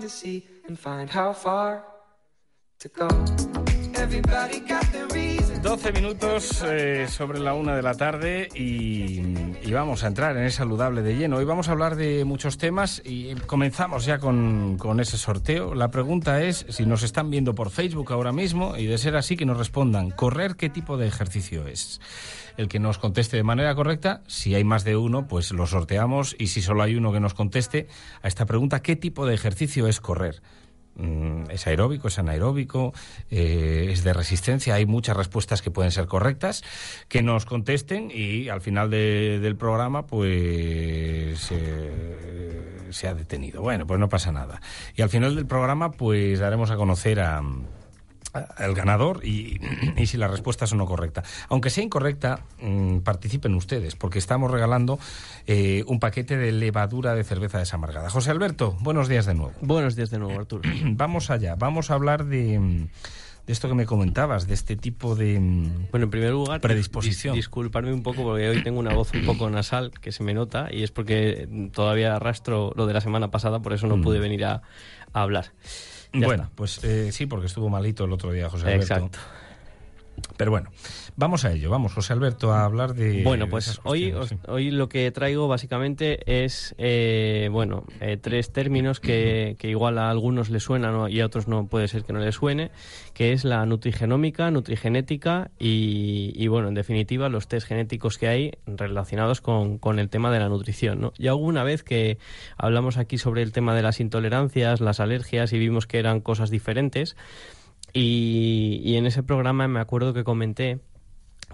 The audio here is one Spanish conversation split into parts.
to see and find how far to go. Everybody got the reason. 12 minutos eh, sobre la una de la tarde y, vamos a entrar en el saludable de lleno. Hoy vamos a hablar de muchos temas y comenzamos ya con, con, ese sorteo. La pregunta es si nos están viendo por Facebook ahora mismo y de ser así que nos respondan, ¿correr qué tipo de ejercicio es? El que nos conteste de manera correcta, si hay más de uno, pues lo sorteamos y si solo hay uno que nos conteste a esta pregunta, ¿qué tipo de ejercicio es correr? Mm, es aeróbico, es anaeróbico, eh, es de resistencia. Hay muchas respuestas que pueden ser correctas, que nos contesten y al final del programa, pues eh, se ha detenido. Bueno, pues no pasa nada. Y al final del programa, pues daremos a conocer a el ganador y, si la respuesta es o no correcta. Aunque sea incorrecta, mm, participen ustedes, porque estamos regalando eh, un paquete de levadura de cerveza desamargada. José Alberto, buenos días de nuevo. Buenos días de nuevo, Arturo. Vamos allá, vamos a hablar mm, de esto que me comentabas, de este tipo de mm, bueno, en primer lugar, predisposición. disculparme un poco porque hoy tengo una voz un poco nasal que se me nota y es porque todavía arrastro lo de la semana pasada, por eso no pude venir a hablar bueno, pues eh, sí, porque estuvo malito el otro día José Alberto. Exacto. Pero bueno, vamos a ello. Vamos, José Alberto, a hablar de. Bueno, pues hoy, hoy lo que traigo básicamente es, eh, bueno, eh, tres términos que, igual a algunos les suenan y a otros no puede ser que no les suene, que es la nutrigenómica, nutrigenética y, bueno, en definitiva, los test genéticos que hay relacionados con, con el tema de la nutrición. ¿no? Ya hubo una vez que hablamos aquí sobre el tema de las intolerancias, las alergias y vimos que eran cosas diferentes. Y, en ese programa me acuerdo que comenté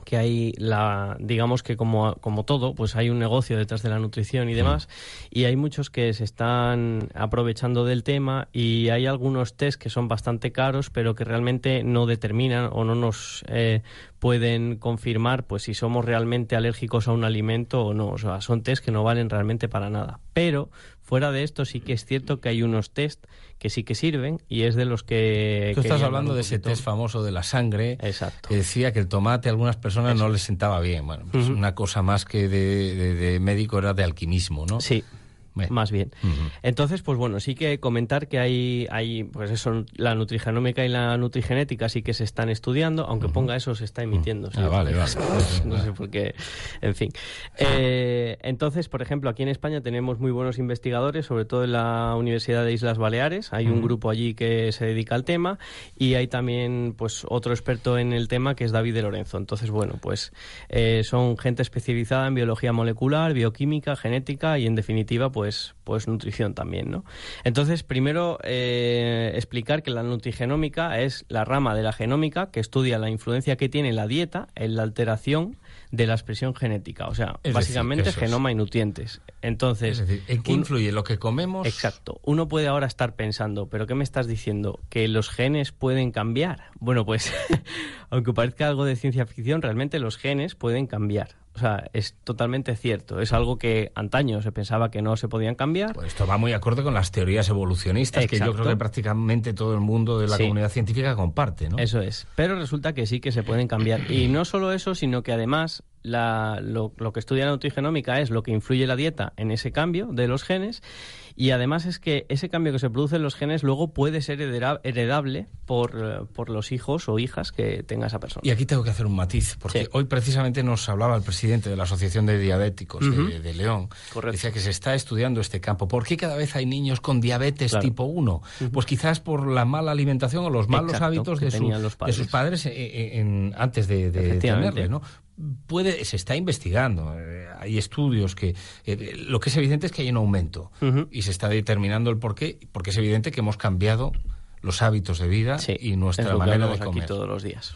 que hay la digamos que como, todo pues hay un negocio detrás de la nutrición y demás y hay muchos que se están aprovechando del tema y hay algunos test que son bastante caros pero que realmente no determinan o no nos eh, pueden confirmar pues si somos realmente alérgicos a un alimento o no o sea son test que no valen realmente para nada pero Fuera de esto sí que es cierto que hay unos test que sí que sirven y es de los que... Tú estás hablando de ese test famoso de la sangre, que decía que el tomate a algunas personas no les sentaba bien. Bueno, pues una cosa más que de, de médico era de alquimismo, ¿no? Sí más bien. Entonces, pues bueno, sí que comentar que hay, hay pues eso, la nutrigenómica y la nutrigenética sí que se están estudiando, aunque ponga eso se está emitiendo. Ah, vale, no sé por qué, en fin. Eh, entonces, por ejemplo, aquí en España tenemos muy buenos investigadores, sobre todo en la Universidad de Islas Baleares, hay un grupo allí que se dedica al tema y hay también pues otro experto en el tema que es David de Lorenzo. Entonces, bueno, pues eh, son gente especializada en biología molecular, bioquímica, genética y en definitiva, pues pues, pues, nutrición también, ¿no? Entonces, primero eh, explicar que la nutrigenómica es la rama de la genómica que estudia la influencia que tiene la dieta en la alteración de la expresión genética, o sea, básicamente genoma y nutrientes. Entonces, es decir, ¿en qué influye lo que comemos? Exacto. Uno puede ahora estar pensando, pero ¿qué me estás diciendo? Que los genes pueden cambiar. Bueno, pues aunque parezca algo de ciencia ficción, realmente los genes pueden cambiar. O sea, es totalmente cierto. Es algo que antaño se pensaba que no se podían cambiar. Pues esto va muy acorde con las teorías evolucionistas que yo creo que prácticamente todo el mundo de la comunidad científica comparte, ¿no? Eso es. Pero resulta que sí que se pueden cambiar. Y no solo eso, sino que además lo, lo, que estudia la nutrigenómica es lo que influye la dieta en ese cambio de los genes y además es que ese cambio que se produce en los genes luego puede ser heredable eh, por, los hijos o hijas que tenga esa persona. Y aquí tengo que hacer un matiz, porque hoy precisamente nos hablaba el presidente de la Asociación de Diabéticos de, León. Correcto. Decía que se está estudiando este campo. ¿Por qué cada vez hay niños con diabetes tipo 1? Pues quizás por la mala alimentación o los malos hábitos de, sus padres eh, eh, en, antes de, tenerle, ¿no? puede se está investigando hay estudios que lo que es evidente es que hay un aumento se está determinando el porqué, porque es evidente que hemos cambiado los hábitos de vida y nuestra manera de comer. todos los días.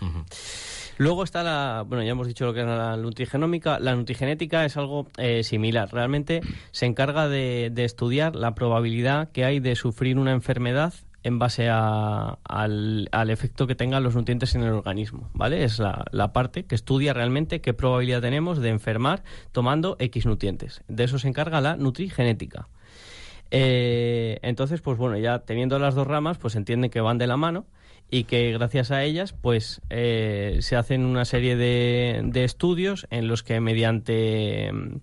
Luego está la, bueno, ya hemos dicho lo que es la nutrigenómica. La nutrigenética es algo eh, similar. Realmente se encarga de, estudiar la probabilidad que hay de sufrir una enfermedad en base al, efecto que tengan los nutrientes en el organismo, ¿vale? Es la, la parte que estudia realmente qué probabilidad tenemos de enfermar tomando X nutrientes. De eso se encarga la nutrigenética. Eh, entonces, pues bueno, ya teniendo las dos ramas, pues entienden que van de la mano y que gracias a ellas, pues eh, se hacen una serie de, de, estudios en los que mediante mm,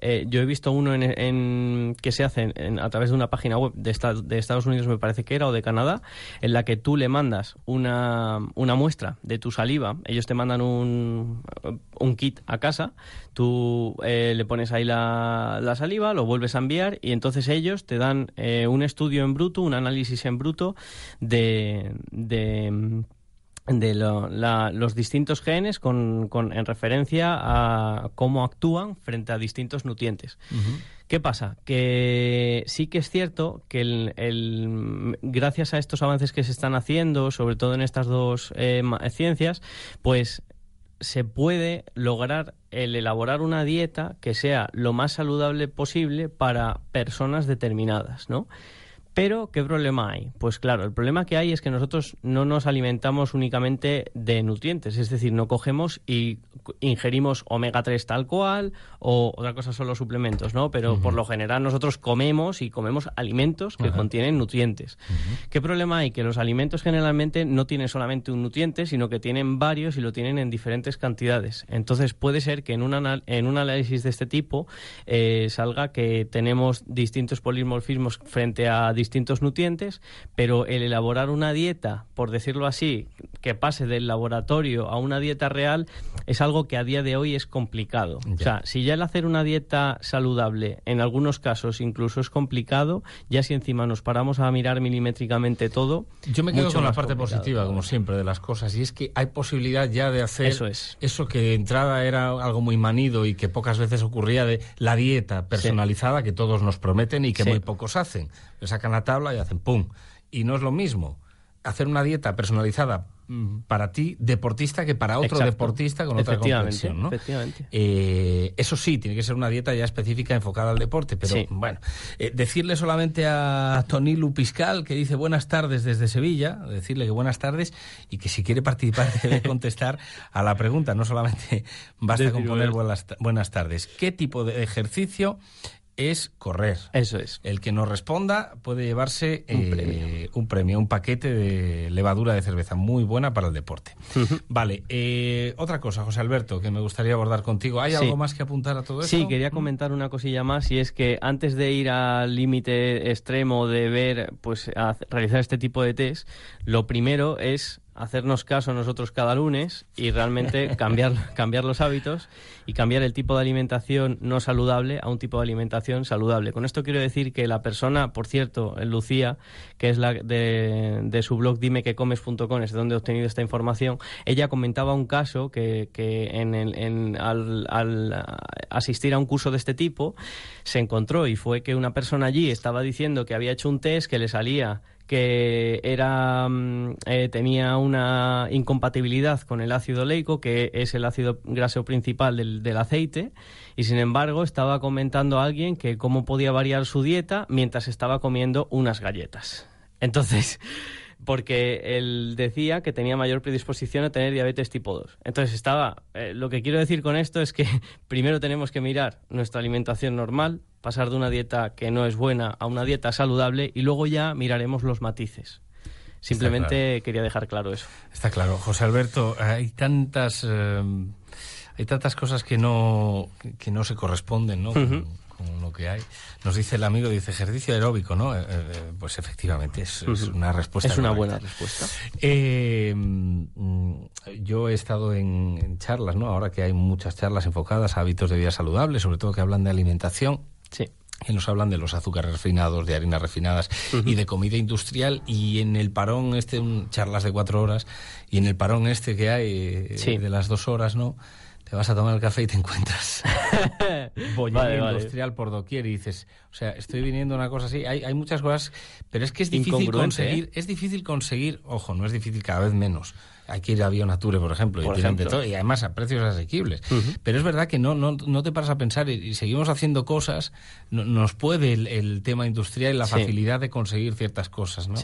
eh, yo he visto uno en, que se hace a través de una página web de, Estados Unidos, me parece que era, o de Canadá, en la que tú le mandas una, una muestra de tu saliva. Ellos te mandan un, kit a casa, tú eh, le pones ahí la, la, saliva, lo vuelves a enviar y entonces ellos te dan eh, un estudio en bruto, un análisis en bruto de, de de los distintos genes con, con, en referencia a cómo actúan frente a distintos nutrientes. ¿Qué pasa? Que sí que es cierto que gracias a estos avances que se están haciendo, sobre todo en estas dos eh, ciencias, pues se puede lograr el elaborar una dieta que sea lo más saludable posible para personas determinadas, ¿no? Pero, ¿qué problema hay? Pues claro, el problema que hay es que nosotros no nos alimentamos únicamente de nutrientes, es decir, no cogemos y ingerimos omega 3 tal cual, o otra cosa son los suplementos, ¿no? Pero por lo general nosotros comemos y comemos alimentos que contienen nutrientes. ¿Qué problema hay? Que los alimentos generalmente no tienen solamente un nutriente, sino que tienen varios y lo tienen en diferentes cantidades. Entonces puede ser que en un, en un análisis de este tipo eh, salga que tenemos distintos polimorfismos frente a distintos nutrientes, pero el elaborar una dieta, por decirlo así, que pase del laboratorio a una dieta real, es algo que a día de hoy es complicado. O sea, si ya el hacer una dieta saludable, en algunos casos incluso es complicado, ya si encima nos paramos a mirar milimétricamente todo. Yo me quedo con la parte positiva, como siempre, de las cosas, y es que hay posibilidad ya de hacer eso, es. eso que de entrada era algo muy manido y que pocas veces ocurría de la dieta personalizada que todos nos prometen y que muy pocos hacen la tabla y hacen pum. Y no es lo mismo hacer una dieta personalizada mm, para ti, deportista, que para otro deportista con otra comprensión. ¿no? Eh, eso sí, tiene que ser una dieta ya específica enfocada al deporte, pero bueno, eh, decirle solamente a Tony Lupiscal, que dice buenas tardes desde Sevilla, decirle que buenas tardes y que si quiere participar debe contestar a la pregunta, no solamente basta con poner buenas tardes. ¿Qué tipo de ejercicio es correr. Eso es. El que no responda puede llevarse eh, un, premio. un paquete de levadura de cerveza muy buena para el deporte. vale, eh, otra cosa, José Alberto, que me gustaría abordar contigo. ¿Hay algo más que apuntar a todo esto? Sí, quería comentar una cosilla más y es que antes de ir al límite extremo de ver, pues realizar este tipo de test, lo primero es hacernos caso nosotros cada lunes y realmente cambiar, cambiar los hábitos y cambiar el tipo de alimentación no saludable a un tipo de alimentación saludable. Con esto quiero decir que la persona, por cierto, eh, Lucía, que es la de, su blog dime que comes.com, es donde he obtenido esta información, ella comentaba un caso que, que al, al asistir a un curso de este tipo se encontró y fue que una persona allí estaba diciendo que había hecho un test que le salía que era, mm, eh, tenía una incompatibilidad con el ácido leico, que es el ácido graso principal del, del aceite, y sin embargo estaba comentando a alguien que cómo podía variar su dieta mientras estaba comiendo unas galletas. Entonces, porque él decía que tenía mayor predisposición a tener diabetes tipo 2. Entonces estaba, eh, lo que quiero decir con esto es que primero tenemos que mirar nuestra alimentación normal, pasar de una dieta que no es buena a una dieta saludable y luego ya miraremos los matices. Simplemente quería dejar claro eso. Está claro. José Alberto, hay tantas, eh, hay tantas cosas que no, que no se corresponden ¿no? con lo que hay. Nos dice el amigo, dice ejercicio aeróbico, ¿no? Eh, eh, eh, pues efectivamente, es, una respuesta. Es una buena respuesta. Mm, yo he estado en, charlas, ¿no? Ahora que hay muchas charlas enfocadas a hábitos de vida saludable, sobre todo que hablan de alimentación. Sí. Y nos hablan de los azúcares refinados, de harinas refinadas y de comida industrial. Y en el parón este, charlas de cuatro horas, y en el parón este que hay de las dos horas, ¿no? te vas a tomar el café y te encuentras bolleta industrial por doquier y dices, o sea, estoy viniendo una cosa así. Hay, hay, muchas cosas, pero es que es difícil ¿eh? conseguir, es difícil conseguir, ojo, no es difícil cada vez menos, hay que ir a Bionature, por ejemplo, y además a precios asequibles. Pero es verdad que no, te paras a pensar, y seguimos haciendo cosas, nos puede el, tema industrial y la facilidad de conseguir ciertas cosas, ¿no?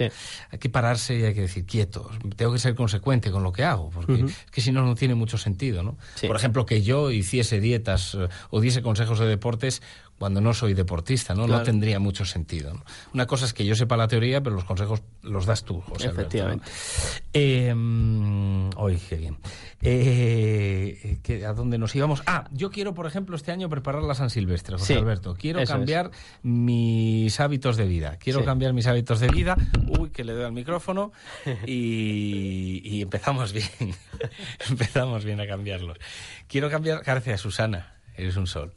Hay que pararse y hay que decir, quieto tengo que ser consecuente con lo que hago, porque es que si no, no tiene mucho sentido, ¿no? Por ejemplo, que yo hiciese dietas eh, o diese consejos de deportes cuando no soy deportista, ¿no? No tendría mucho sentido. Una cosa es que yo sepa la teoría, pero los consejos los das tú, José. Efectivamente. eh, em, hoy, qué bien. Eh, ¿A dónde nos íbamos? Ah, yo quiero, por ejemplo, este año preparar la San Silvestre, José Alberto. Quiero cambiar mis hábitos de vida. Quiero cambiar mis hábitos de vida. Uy, que le doy al micrófono y, y empezamos bien. empezamos bien a cambiarlos. Quiero cambiar. Gracias, Susana. Eres un sol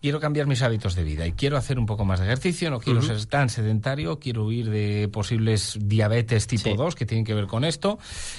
quiero cambiar mis hábitos de vida y quiero hacer un poco más de ejercicio, no quiero ser tan sedentario, quiero huir de posibles diabetes tipo 2 que tienen que ver con esto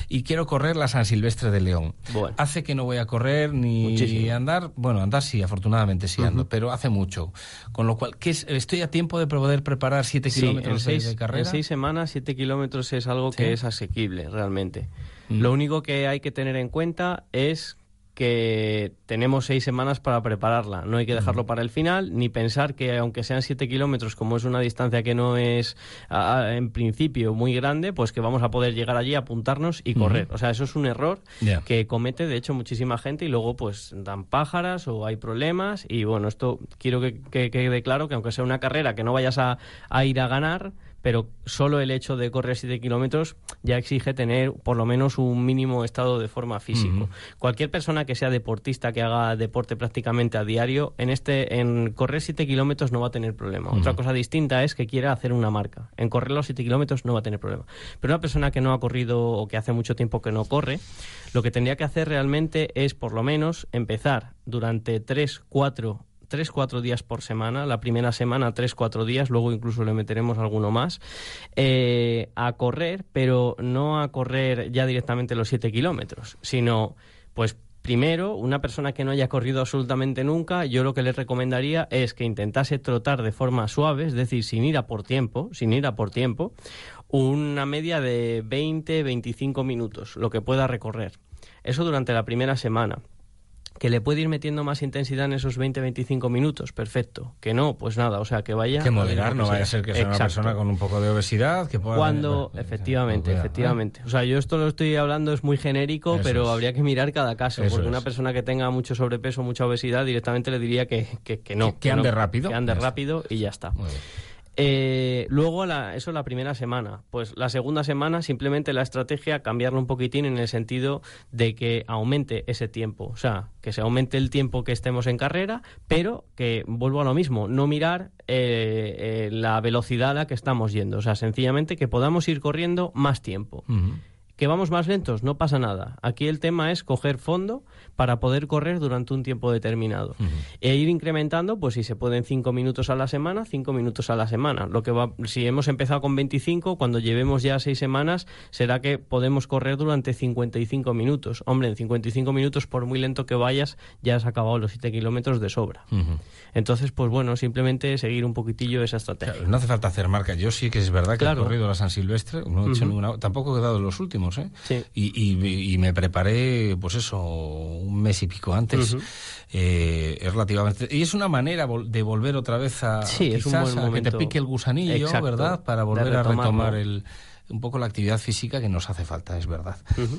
y quiero correr la San Silvestre de León. Hace que no voy a correr ni andar, bueno, andar sí, afortunadamente sí ando, pero hace mucho. Con lo cual, ¿qué estoy a tiempo de poder preparar 7 kilómetros de carrera. En 6 semanas, 7 kilómetros es algo que es asequible realmente. Mm. Lo único que hay que tener en cuenta es que tenemos seis semanas para prepararla. No hay que dejarlo para el final, ni pensar que aunque sean siete kilómetros, como es una distancia que no es en principio muy grande, pues que vamos a poder llegar allí, apuntarnos y correr. O sea, eso es un error que comete, de hecho, muchísima gente y luego pues dan pájaras o hay problemas. Y bueno, esto quiero que, que quede claro que aunque sea una carrera que no vayas a, a ir a ganar, pero solo el hecho de correr 7 kilómetros ya exige tener por lo menos un mínimo estado de forma físico. Cualquier persona que sea deportista, que haga deporte prácticamente a diario, en, este, en correr 7 kilómetros no va a tener problema. Otra cosa distinta es que quiera hacer una marca. En correr los 7 kilómetros no va a tener problema. Pero una persona que no ha corrido o que hace mucho tiempo que no corre, lo que tendría que hacer realmente es por lo menos empezar durante 3, 4 tres, cuatro días por semana. La primera semana, tres, cuatro días, luego incluso le meteremos alguno más. Eh, a correr, pero no a correr ya directamente los siete kilómetros, sino pues Primero, una persona que no haya corrido absolutamente nunca, yo lo que les recomendaría es que intentase trotar de forma suave, es decir, sin ir a por tiempo, sin ir a por tiempo, una media de 20-25 minutos, lo que pueda recorrer. Eso durante la primera semana que le puede ir metiendo más intensidad en esos 20-25 minutos, perfecto. Que no, pues nada, o sea, que vaya... Que moderar, no vaya a ser que sea una persona con un poco de obesidad, que pueda... Cuando, pues, efectivamente, pues, ¿eh? efectivamente. O sea, yo esto lo estoy hablando, es muy genérico, pero habría que mirar cada caso, porque una persona que tenga mucho sobrepeso, mucha obesidad, directamente le diría que, que, no. Que, ande rápido. Que ande rápido y ya está. Eh, luego, la, eso la primera semana. Pues la segunda semana, simplemente la estrategia cambiarlo un poquitín en el sentido de que aumente ese tiempo. O sea, que se aumente el tiempo que estemos en carrera, pero que vuelvo a lo mismo, no mirar eh, eh, la velocidad a la que estamos yendo. O sea, sencillamente que podamos ir corriendo más tiempo que vamos más lentos, no pasa nada. Aquí el tema es coger fondo para poder correr durante un tiempo determinado. E ir incrementando, pues si se pueden cinco minutos a la semana, cinco minutos a la semana. Lo que va, si hemos empezado con 25, cuando llevemos ya seis semanas, será que podemos correr durante 55 minutos. Hombre, en 55 minutos, por muy lento que vayas, ya has acabado los 7 kilómetros de sobra. Entonces, pues bueno, simplemente seguir un poquitillo esa estrategia. no hace falta hacer marca. Yo sí que es verdad que he corrido la San Silvestre, no he hecho tampoco he dado los últimos ¿eh? Y, me preparé, pues eso, un mes y pico antes. Eh, relativamente. Y es una manera de volver otra vez a. que te pique el gusanillo, ¿verdad? Para volver a retomar el un poco la actividad física que nos hace falta, es verdad.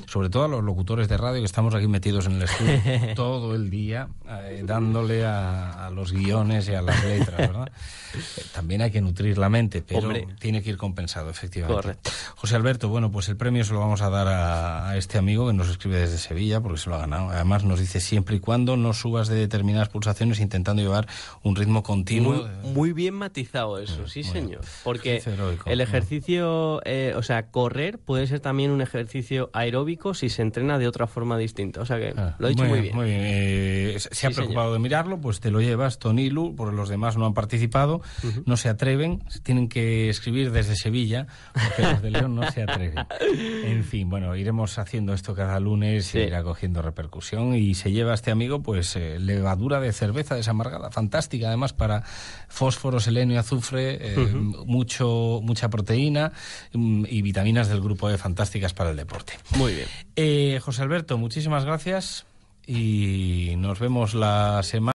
Sobre todo a los locutores de radio que estamos aquí metidos en el estudio todo el día, eh, dándole a, los guiones y a las letras, ¿verdad? Eh, también hay que nutrir la mente, pero tiene que ir compensado, efectivamente. José Alberto, bueno, pues el premio se lo vamos a dar a, este amigo que nos escribe desde Sevilla, porque se lo ha ganado. Además nos dice siempre y cuando no subas de determinadas pulsaciones intentando llevar un ritmo continuo. Muy, bien matizado eso, mm, sí, señor. Porque el ejercicio... Eh, o sea, correr puede ser también un ejercicio aeróbico si se entrena de otra forma distinta. O sea que ah, lo he dicho muy, bien. Muy bien. Eh, se ha preocupado de mirarlo, pues te lo llevas, Tonilu, porque los demás no han participado, no se atreven, tienen que escribir desde Sevilla, porque los de León no se atreven. En fin, bueno, iremos haciendo esto cada lunes, y irá cogiendo repercusión y se lleva este amigo, pues, eh, levadura de cerveza desamargada, fantástica, además para fósforo, selenio y azufre, eh, mucho, mucha proteína. Mm, y vitaminas del grupo de fantásticas para el deporte. Muy bien. Eh, José Alberto, muchísimas gracias y nos vemos la semana.